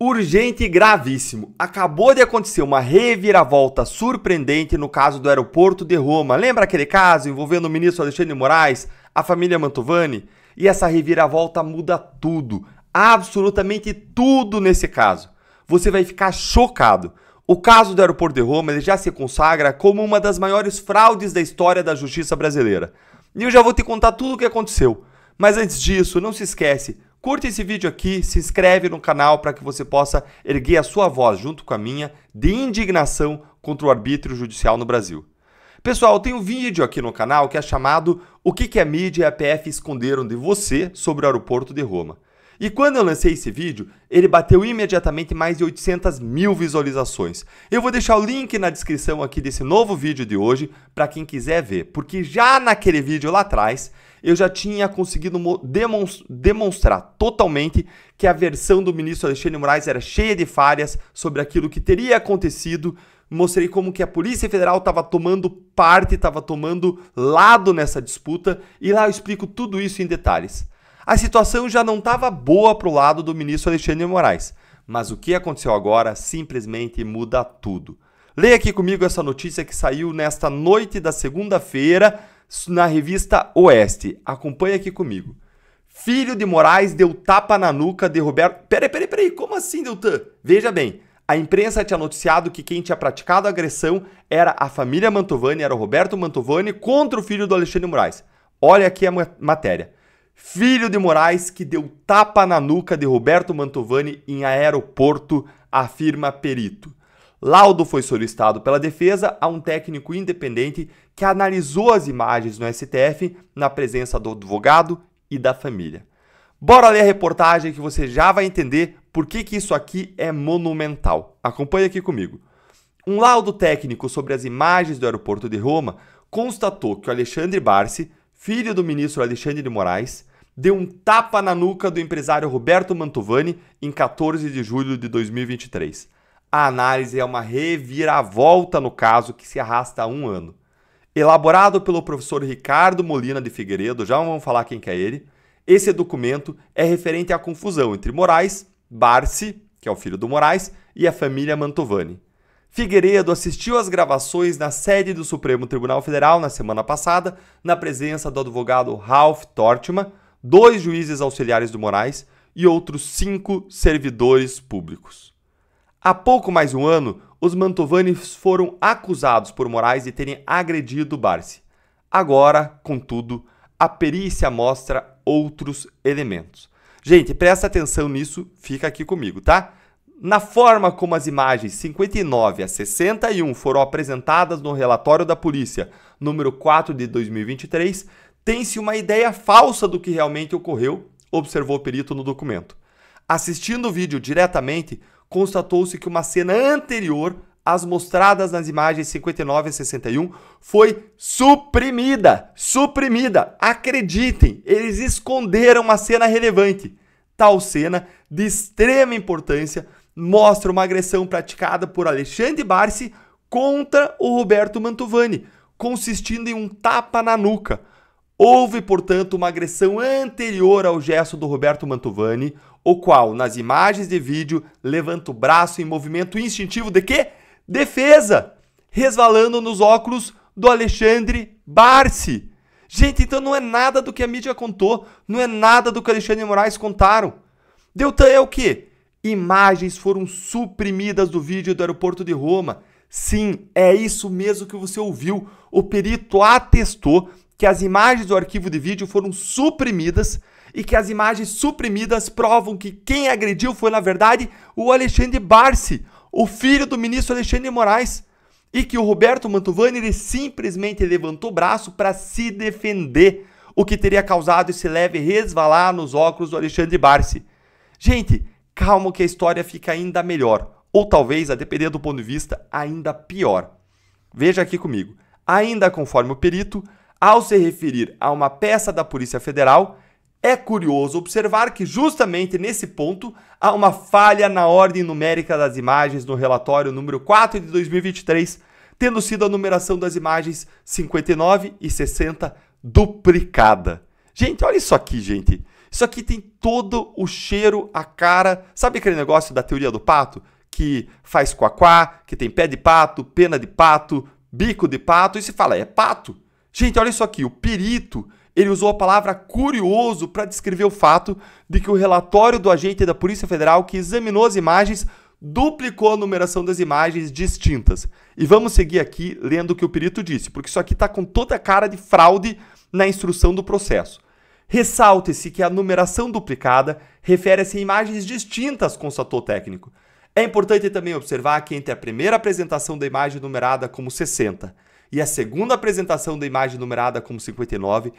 Urgente e gravíssimo. Acabou de acontecer uma reviravolta surpreendente no caso do aeroporto de Roma. Lembra aquele caso envolvendo o ministro Alexandre Moraes, a família Mantovani? E essa reviravolta muda tudo, absolutamente tudo nesse caso. Você vai ficar chocado. O caso do aeroporto de Roma já se consagra como uma das maiores fraudes da história da justiça brasileira. E eu já vou te contar tudo o que aconteceu. Mas antes disso, não se esquece, Curte esse vídeo aqui, se inscreve no canal para que você possa erguer a sua voz junto com a minha de indignação contra o arbítrio judicial no Brasil. Pessoal, tem um vídeo aqui no canal que é chamado O que, que é é a mídia e a PF esconderam de você sobre o aeroporto de Roma. E quando eu lancei esse vídeo, ele bateu imediatamente mais de 800 mil visualizações. Eu vou deixar o link na descrição aqui desse novo vídeo de hoje para quem quiser ver, porque já naquele vídeo lá atrás eu já tinha conseguido demonstrar totalmente que a versão do ministro Alexandre Moraes era cheia de falhas sobre aquilo que teria acontecido. Mostrei como que a Polícia Federal estava tomando parte, estava tomando lado nessa disputa, e lá eu explico tudo isso em detalhes. A situação já não estava boa para o lado do ministro Alexandre Moraes, mas o que aconteceu agora simplesmente muda tudo. Leia aqui comigo essa notícia que saiu nesta noite da segunda-feira, na revista Oeste. Acompanha aqui comigo. Filho de Moraes deu tapa na nuca de Roberto. Peraí, peraí, peraí, como assim, Deltan? Veja bem, a imprensa tinha noticiado que quem tinha praticado a agressão era a família Mantovani, era o Roberto Mantovani contra o filho do Alexandre Moraes. Olha aqui a matéria. Filho de Moraes que deu tapa na nuca de Roberto Mantovani em aeroporto, afirma perito. Laudo foi solicitado pela defesa a um técnico independente que analisou as imagens no STF na presença do advogado e da família. Bora ler a reportagem que você já vai entender por que, que isso aqui é monumental. Acompanhe aqui comigo. Um laudo técnico sobre as imagens do aeroporto de Roma constatou que o Alexandre Barsi, filho do ministro Alexandre de Moraes, deu um tapa na nuca do empresário Roberto Mantovani em 14 de julho de 2023. A análise é uma reviravolta no caso que se arrasta há um ano elaborado pelo professor Ricardo Molina de Figueiredo, já vamos falar quem que é ele. Esse documento é referente à confusão entre Moraes, Barsi, que é o filho do Moraes, e a família Mantovani. Figueiredo assistiu às gravações na sede do Supremo Tribunal Federal na semana passada, na presença do advogado Ralph Tortima, dois juízes auxiliares do Moraes e outros cinco servidores públicos. Há pouco mais um ano, os mantovanes foram acusados por Moraes de terem agredido Barsi. Agora, contudo, a perícia mostra outros elementos. Gente, presta atenção nisso, fica aqui comigo, tá? Na forma como as imagens 59 a 61 foram apresentadas no relatório da polícia, número 4 de 2023, tem-se uma ideia falsa do que realmente ocorreu, observou o perito no documento. Assistindo o vídeo diretamente, constatou-se que uma cena anterior às mostradas nas imagens 59 e 61 foi suprimida. Suprimida! Acreditem, eles esconderam uma cena relevante. Tal cena, de extrema importância, mostra uma agressão praticada por Alexandre Barsi contra o Roberto Mantovani, consistindo em um tapa na nuca. Houve, portanto, uma agressão anterior ao gesto do Roberto Mantovani, o qual, nas imagens de vídeo, levanta o braço em movimento instintivo de quê? Defesa, resvalando nos óculos do Alexandre Barsi. Gente, então não é nada do que a mídia contou, não é nada do que Alexandre Moraes contaram. Deltan é o quê? Imagens foram suprimidas do vídeo do aeroporto de Roma. Sim, é isso mesmo que você ouviu. O perito atestou que as imagens do arquivo de vídeo foram suprimidas e que as imagens suprimidas provam que quem agrediu foi, na verdade, o Alexandre Barsi, o filho do ministro Alexandre Moraes, e que o Roberto Mantovani ele simplesmente levantou o braço para se defender, o que teria causado esse leve resvalar nos óculos do Alexandre Barsi. Gente, calma que a história fica ainda melhor, ou talvez, a depender do ponto de vista, ainda pior. Veja aqui comigo. Ainda conforme o perito, ao se referir a uma peça da Polícia Federal, é curioso observar que, justamente nesse ponto, há uma falha na ordem numérica das imagens no relatório número 4 de 2023, tendo sido a numeração das imagens 59 e 60 duplicada. Gente, olha isso aqui, gente. Isso aqui tem todo o cheiro, a cara. Sabe aquele negócio da teoria do pato? Que faz quaquá, que tem pé de pato, pena de pato, bico de pato, e se fala, é pato? Gente, olha isso aqui, o perito ele usou a palavra curioso para descrever o fato de que o relatório do agente da Polícia Federal que examinou as imagens duplicou a numeração das imagens distintas. E vamos seguir aqui lendo o que o perito disse, porque isso aqui está com toda a cara de fraude na instrução do processo. Ressalte-se que a numeração duplicada refere-se a imagens distintas, constatou o técnico. É importante também observar que entre a primeira apresentação da imagem numerada como 60 e a segunda apresentação da imagem numerada como 59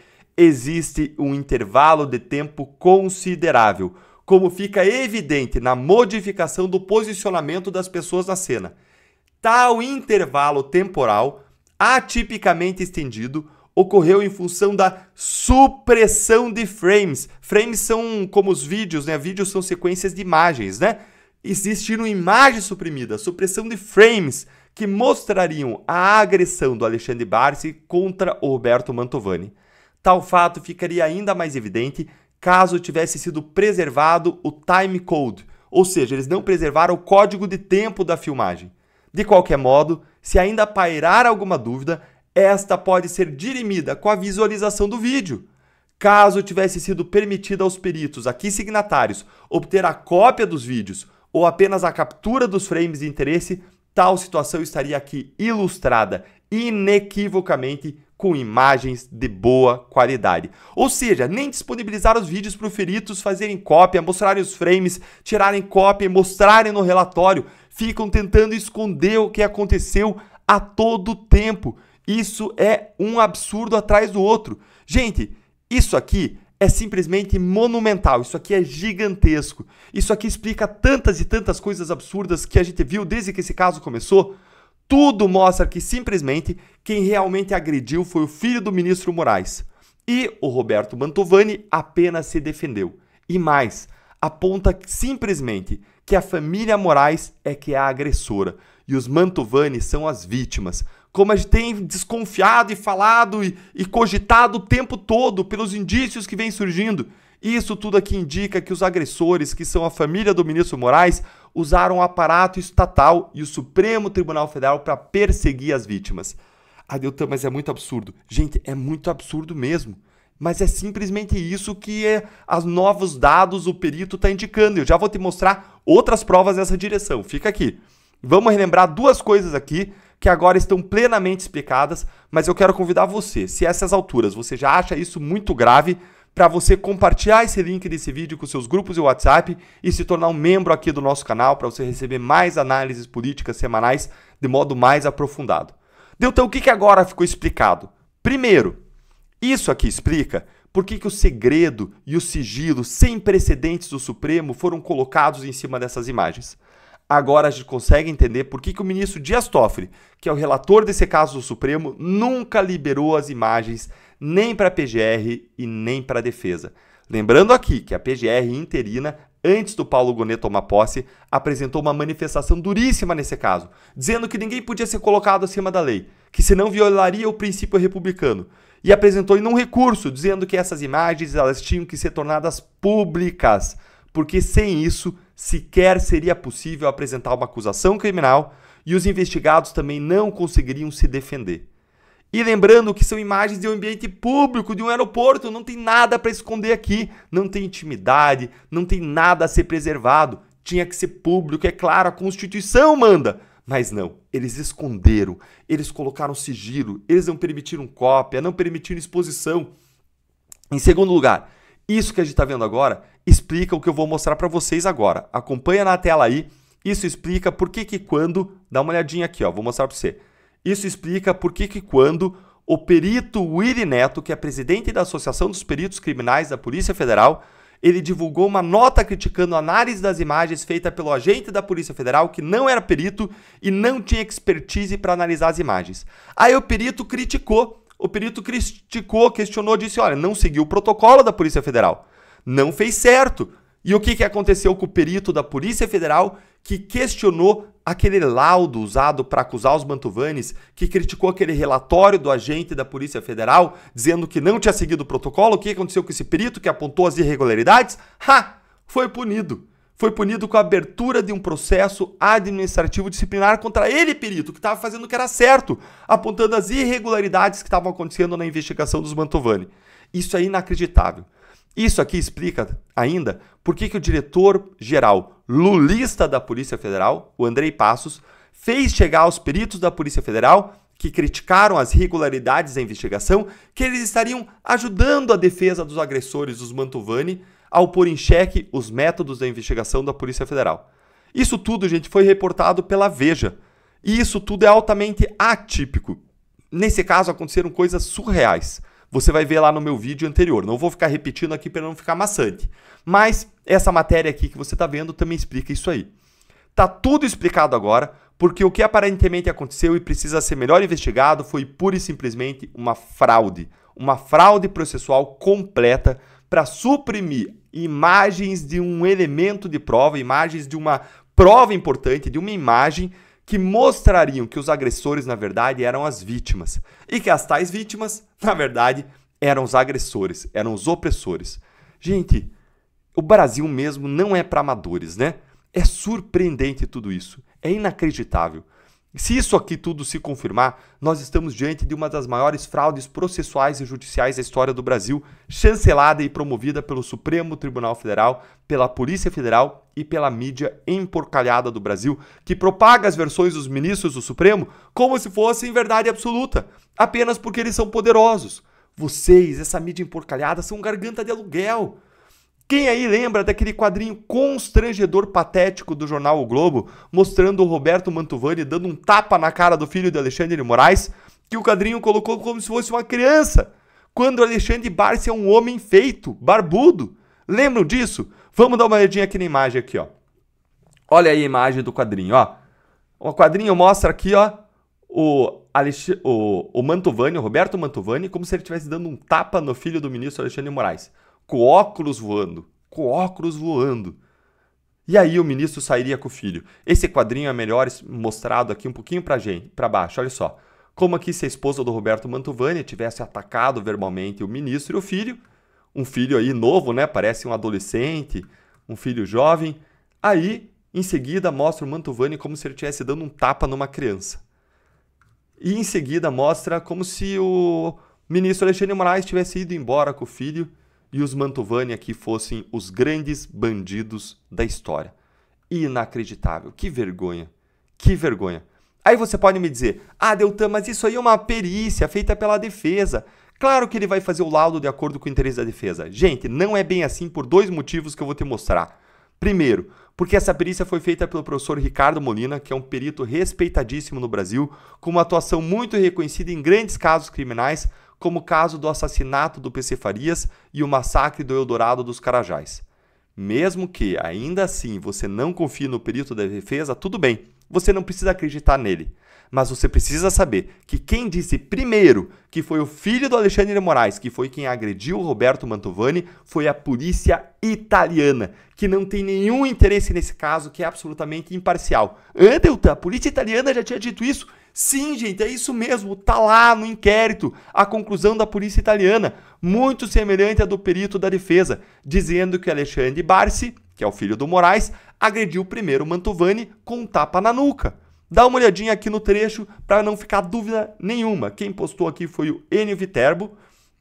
existe um intervalo de tempo considerável, como fica evidente na modificação do posicionamento das pessoas na cena. Tal intervalo temporal, atipicamente estendido, ocorreu em função da supressão de frames. Frames são como os vídeos, né? Vídeos são sequências de imagens, né? Existiram imagens suprimidas, supressão de frames que mostrariam a agressão do Alexandre Barsi contra o Roberto Mantovani. Tal fato ficaria ainda mais evidente caso tivesse sido preservado o time code, ou seja, eles não preservaram o código de tempo da filmagem. De qualquer modo, se ainda pairar alguma dúvida, esta pode ser dirimida com a visualização do vídeo. Caso tivesse sido permitido aos peritos aqui signatários obter a cópia dos vídeos ou apenas a captura dos frames de interesse, tal situação estaria aqui ilustrada inequivocamente com imagens de boa qualidade. Ou seja, nem disponibilizar os vídeos para os feridos fazerem cópia, mostrarem os frames, tirarem cópia e mostrarem no relatório. Ficam tentando esconder o que aconteceu a todo tempo. Isso é um absurdo atrás do outro. Gente, isso aqui é simplesmente monumental, isso aqui é gigantesco. Isso aqui explica tantas e tantas coisas absurdas que a gente viu desde que esse caso começou. Tudo mostra que simplesmente quem realmente agrediu foi o filho do ministro Moraes. E o Roberto Mantovani apenas se defendeu. E mais, aponta simplesmente que a família Moraes é que é a agressora e os Mantovani são as vítimas. Como a gente tem desconfiado e falado e, e cogitado o tempo todo pelos indícios que vêm surgindo. Isso tudo aqui indica que os agressores, que são a família do ministro Moraes, usaram o aparato estatal e o Supremo Tribunal Federal para perseguir as vítimas. Ah, Deltan, mas é muito absurdo. Gente, é muito absurdo mesmo. Mas é simplesmente isso que é, eh, os novos dados o perito está indicando. Eu já vou te mostrar outras provas nessa direção. Fica aqui. Vamos relembrar duas coisas aqui que agora estão plenamente explicadas, mas eu quero convidar você, se a essas alturas você já acha isso muito grave, para você compartilhar esse link desse vídeo com seus grupos e WhatsApp e se tornar um membro aqui do nosso canal para você receber mais análises políticas semanais de modo mais aprofundado. Então, o que, que agora ficou explicado? Primeiro, isso aqui explica por que, que o segredo e o sigilo sem precedentes do Supremo foram colocados em cima dessas imagens. Agora a gente consegue entender por que, que o ministro Dias Toffoli, que é o relator desse caso do Supremo, nunca liberou as imagens nem para a PGR e nem para a defesa. Lembrando aqui que a PGR interina, antes do Paulo Gonet tomar posse, apresentou uma manifestação duríssima nesse caso, dizendo que ninguém podia ser colocado acima da lei, que senão violaria o princípio republicano. E apresentou em um recurso, dizendo que essas imagens elas tinham que ser tornadas públicas, porque sem isso sequer seria possível apresentar uma acusação criminal e os investigados também não conseguiriam se defender. E lembrando que são imagens de um ambiente público, de um aeroporto, não tem nada para esconder aqui, não tem intimidade, não tem nada a ser preservado. Tinha que ser público, é claro, a Constituição manda. Mas não, eles esconderam, eles colocaram sigilo, eles não permitiram cópia, não permitiram exposição. Em segundo lugar, isso que a gente está vendo agora explica o que eu vou mostrar para vocês agora. Acompanha na tela aí, isso explica por que que quando, dá uma olhadinha aqui, ó, vou mostrar para você. Isso explica por que, que quando o perito Willy Neto, que é presidente da Associação dos Peritos Criminais da Polícia Federal, ele divulgou uma nota criticando a análise das imagens feita pelo agente da Polícia Federal que não era perito e não tinha expertise para analisar as imagens. Aí o perito criticou, o perito criticou, questionou, disse: olha, não seguiu o protocolo da Polícia Federal, não fez certo. E o que, que aconteceu com o perito da Polícia Federal que questionou aquele laudo usado para acusar os Mantovanes, que criticou aquele relatório do agente da Polícia Federal, dizendo que não tinha seguido o protocolo, o que aconteceu com esse perito que apontou as irregularidades? Ha! Foi punido. Foi punido com a abertura de um processo administrativo disciplinar contra ele, perito, que estava fazendo o que era certo, apontando as irregularidades que estavam acontecendo na investigação dos Mantovani. Isso é inacreditável. Isso aqui explica ainda por que, que o diretor-geral lulista da Polícia Federal, o Andrei Passos, fez chegar aos peritos da Polícia Federal que criticaram as irregularidades da investigação que eles estariam ajudando a defesa dos agressores dos Mantovani ao pôr em xeque os métodos da investigação da Polícia Federal. Isso tudo, gente, foi reportado pela Veja. E isso tudo é altamente atípico. Nesse caso, aconteceram coisas surreais. Você vai ver lá no meu vídeo anterior. Não vou ficar repetindo aqui para não ficar maçante. Mas essa matéria aqui que você está vendo também explica isso aí. Tá tudo explicado agora, porque o que aparentemente aconteceu e precisa ser melhor investigado foi pura e simplesmente uma fraude, uma fraude processual completa para suprimir imagens de um elemento de prova, imagens de uma prova importante, de uma imagem que mostrariam que os agressores, na verdade, eram as vítimas e que as tais vítimas, na verdade, eram os agressores, eram os opressores. Gente, o Brasil mesmo não é para amadores, né? É surpreendente tudo isso, é inacreditável. Se isso aqui tudo se confirmar, nós estamos diante de uma das maiores fraudes processuais e judiciais da história do Brasil, chancelada e promovida pelo Supremo Tribunal Federal, pela Polícia Federal e pela mídia emporcalhada do Brasil, que propaga as versões dos ministros do Supremo como se fossem verdade absoluta, apenas porque eles são poderosos. Vocês, essa mídia emporcalhada, são garganta de aluguel. Quem aí lembra daquele quadrinho constrangedor patético do jornal O Globo, mostrando o Roberto Mantovani dando um tapa na cara do filho de Alexandre de Moraes, que o quadrinho colocou como se fosse uma criança, quando Alexandre Barsi é um homem feito, barbudo? Lembram disso? Vamos dar uma olhadinha aqui na imagem aqui, ó. Olha aí a imagem do quadrinho, ó. O quadrinho mostra aqui, ó, o, Alex... o, o Mantovani, o Roberto Mantovani, como se ele estivesse dando um tapa no filho do ministro Alexandre de Moraes com óculos voando, com óculos voando. E aí o ministro sairia com o filho. Esse quadrinho é melhor mostrado aqui um pouquinho para gente, para baixo, olha só. Como aqui se a esposa do Roberto Mantovani tivesse atacado verbalmente o ministro e o filho, um filho aí novo, né? Parece um adolescente, um filho jovem. Aí, em seguida, mostra o Mantovani como se ele estivesse dando um tapa numa criança. E em seguida mostra como se o ministro Alexandre Moraes tivesse ido embora com o filho e os Mantovani aqui fossem os grandes bandidos da história. Inacreditável, que vergonha, que vergonha. Aí você pode me dizer, ah, Deltan, mas isso aí é uma perícia feita pela defesa. Claro que ele vai fazer o laudo de acordo com o interesse da defesa. Gente, não é bem assim por dois motivos que eu vou te mostrar. Primeiro, porque essa perícia foi feita pelo professor Ricardo Molina, que é um perito respeitadíssimo no Brasil, com uma atuação muito reconhecida em grandes casos criminais, como o caso do assassinato do PC Farias e o massacre do Eldorado dos Carajás. Mesmo que, ainda assim, você não confie no perito da defesa, tudo bem, você não precisa acreditar nele. Mas você precisa saber que quem disse primeiro que foi o filho do Alexandre de Moraes, que foi quem agrediu Roberto Mantovani, foi a polícia italiana, que não tem nenhum interesse nesse caso, que é absolutamente imparcial. Andelta, a polícia italiana já tinha dito isso Sim, gente, é isso mesmo, tá lá no inquérito a conclusão da polícia italiana, muito semelhante à do perito da defesa, dizendo que Alexandre Barsi, que é o filho do Moraes, agrediu primeiro Mantovani com um tapa na nuca. Dá uma olhadinha aqui no trecho para não ficar dúvida nenhuma. Quem postou aqui foi o Enio Viterbo.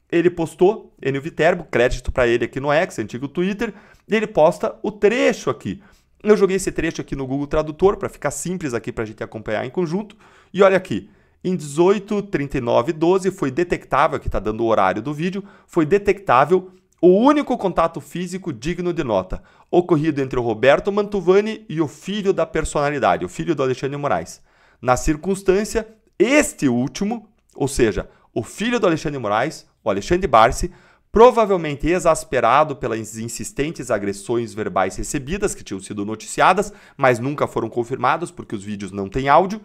Ele postou, Enio Viterbo, crédito para ele aqui no X, antigo Twitter, ele posta o trecho aqui. Eu joguei esse trecho aqui no Google Tradutor para ficar simples aqui para a gente acompanhar em conjunto. E olha aqui, em 18:39:12 foi detectável, que está dando o horário do vídeo, foi detectável o único contato físico digno de nota, ocorrido entre o Roberto Mantovani e o filho da personalidade, o filho do Alexandre Moraes. Na circunstância, este último, ou seja, o filho do Alexandre Moraes, o Alexandre Barsi, provavelmente exasperado pelas insistentes agressões verbais recebidas que tinham sido noticiadas, mas nunca foram confirmadas porque os vídeos não têm áudio,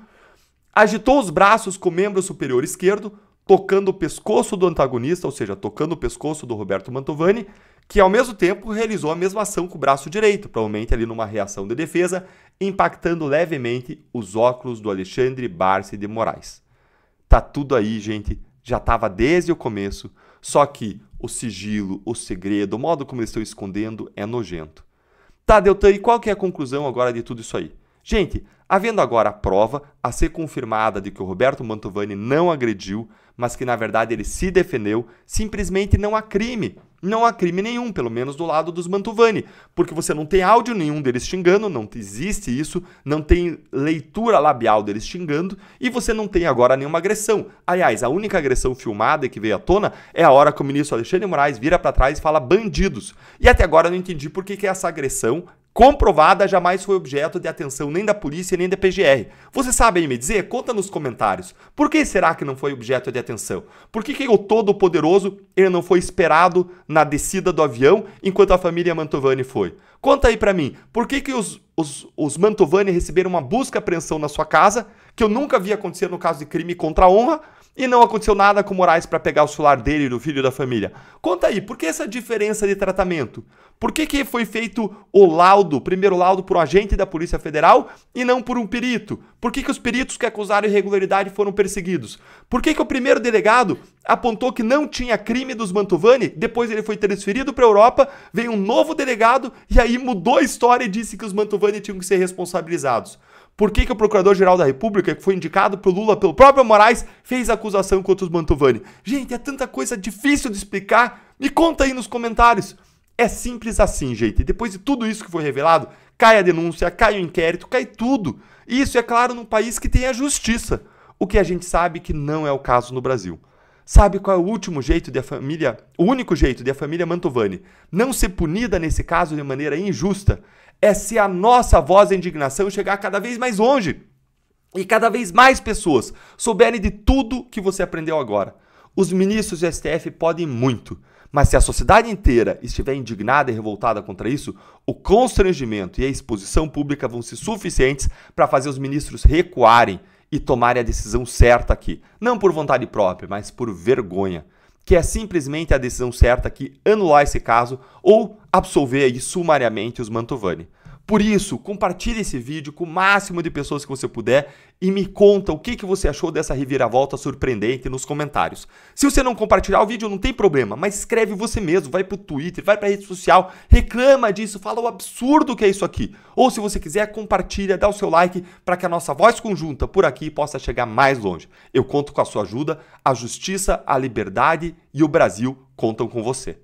Agitou os braços com o membro superior esquerdo, tocando o pescoço do antagonista, ou seja, tocando o pescoço do Roberto Mantovani, que ao mesmo tempo realizou a mesma ação com o braço direito, provavelmente ali numa reação de defesa, impactando levemente os óculos do Alexandre Barsi de Moraes. Tá tudo aí, gente, já estava desde o começo, só que o sigilo, o segredo, o modo como eles estão escondendo é nojento. Tá, Deltan, e qual que é a conclusão agora de tudo isso aí? Gente, Havendo agora a prova a ser confirmada de que o Roberto Mantovani não agrediu, mas que na verdade ele se defendeu, simplesmente não há crime. Não há crime nenhum, pelo menos do lado dos Mantovani, porque você não tem áudio nenhum deles xingando, não existe isso, não tem leitura labial deles xingando e você não tem agora nenhuma agressão. Aliás, a única agressão filmada que veio à tona é a hora que o ministro Alexandre Moraes vira para trás e fala bandidos. E até agora eu não entendi por que, que é essa agressão comprovada jamais foi objeto de atenção nem da polícia nem da PGR. Você sabe aí me dizer? Conta nos comentários. Por que será que não foi objeto de atenção? Por que, que o Todo-Poderoso ele não foi esperado na descida do avião enquanto a família Mantovani foi? Conta aí para mim, por que, que os, os, os Mantovani receberam uma busca e apreensão na sua casa, que eu nunca vi acontecer no caso de crime contra a honra, e não aconteceu nada com o Moraes para pegar o celular dele e do filho da família? Conta aí, por que essa diferença de tratamento? Por que, que foi feito o laudo, o primeiro laudo, por um agente da Polícia Federal e não por um perito? Por que, que os peritos que acusaram irregularidade foram perseguidos? Por que, que o primeiro delegado apontou que não tinha crime dos Mantovani, depois ele foi transferido para a Europa, veio um novo delegado e aí mudou a história e disse que os Mantovani tinham que ser responsabilizados? Por que, que o Procurador-Geral da República, que foi indicado pelo Lula, pelo próprio Moraes, fez acusação contra os Mantovani? Gente, é tanta coisa difícil de explicar. Me conta aí nos comentários. É simples assim, gente. E depois de tudo isso que foi revelado, cai a denúncia, cai o inquérito, cai tudo. E isso, é claro, num país que tem a justiça, o que a gente sabe que não é o caso no Brasil. Sabe qual é o último jeito de a família, o único jeito de a família Mantovani não ser punida nesse caso de maneira injusta é se a nossa voz de indignação chegar cada vez mais longe e cada vez mais pessoas souberem de tudo que você aprendeu agora. Os ministros do STF podem muito, mas se a sociedade inteira estiver indignada e revoltada contra isso, o constrangimento e a exposição pública vão ser suficientes para fazer os ministros recuarem e tomarem a decisão certa aqui. Não por vontade própria, mas por vergonha. Que é simplesmente a decisão certa que anular esse caso ou absolver aí sumariamente os Mantovani. Por isso, compartilhe esse vídeo com o máximo de pessoas que você puder e me conta o que, que você achou dessa reviravolta surpreendente nos comentários. Se você não compartilhar o vídeo, não tem problema, mas escreve você mesmo, vai pro Twitter, vai pra rede social, reclama disso, fala o absurdo que é isso aqui. Ou se você quiser, compartilha, dá o seu like para que a nossa voz conjunta por aqui possa chegar mais longe. Eu conto com a sua ajuda, a justiça, a liberdade e o Brasil contam com você.